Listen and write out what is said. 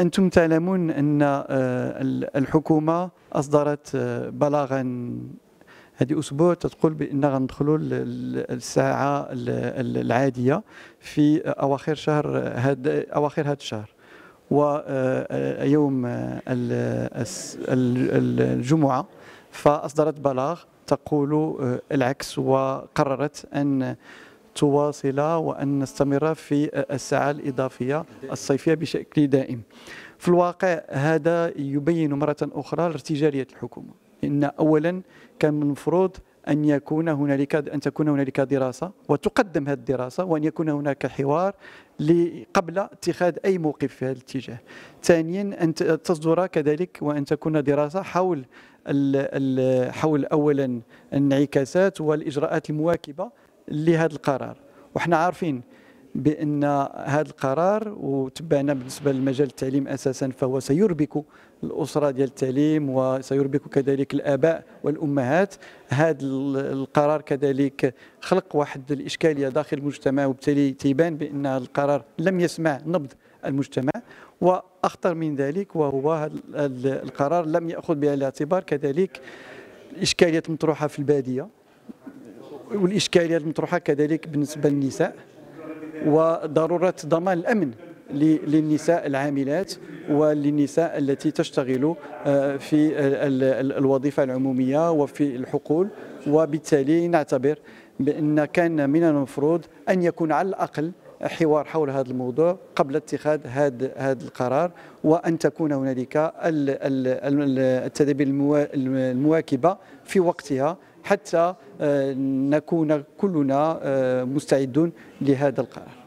أنتم تعلمون أن آه، الحكومة أصدرت آه، بلاغا هذه اسبوع تتقول بان غندخلوا الساعه العاديه في اواخر شهر هذا اواخر هذا الشهر ويوم آه، الجمعه فاصدرت بلاغ تقول العكس وقررت ان تواصل وأن نستمر في الساعة الإضافية الصيفية بشكل دائم في الواقع هذا يبين مرة أخرى ارتجالية الحكومة إن أولا كان من المفروض أن يكون هنالك أن تكون هنالك دراسة وتقدم هذه الدراسة وأن يكون هناك حوار قبل اتخاذ أي موقف في هذا الاتجاه. ثانيا أن تصدر كذلك وأن تكون دراسة حول حول أولا الانعكاسات والإجراءات المواكبة لهذا القرار وحنا عارفين بان هذا القرار وتبعنا بالنسبه لمجال التعليم اساسا فهو سيربك الاسره ديال التعليم وسيربك كذلك الاباء والامهات هذا القرار كذلك خلق واحد الاشكاليه داخل المجتمع وبالتالي تيبان بان القرار لم يسمع نبض المجتمع واخطر من ذلك وهو هذا القرار لم ياخذ بعين الاعتبار كذلك الاشكاليات المطروحه في الباديه والإشكاليات المطروحة كذلك بالنسبة للنساء وضرورة ضمان الأمن للنساء العاملات وللنساء التي تشتغل آه، في الوظيفة العمومية وفي الحقول وبالتالي نعتبر بأن كان من المفروض أن يكون على الأقل حوار حول هذا الموضوع قبل اتخاذ هذا هذا القرار وان تكون هنالك التدابير المواكبه في وقتها حتى آه، نكون كلنا آه، مستعدون لهذا القرار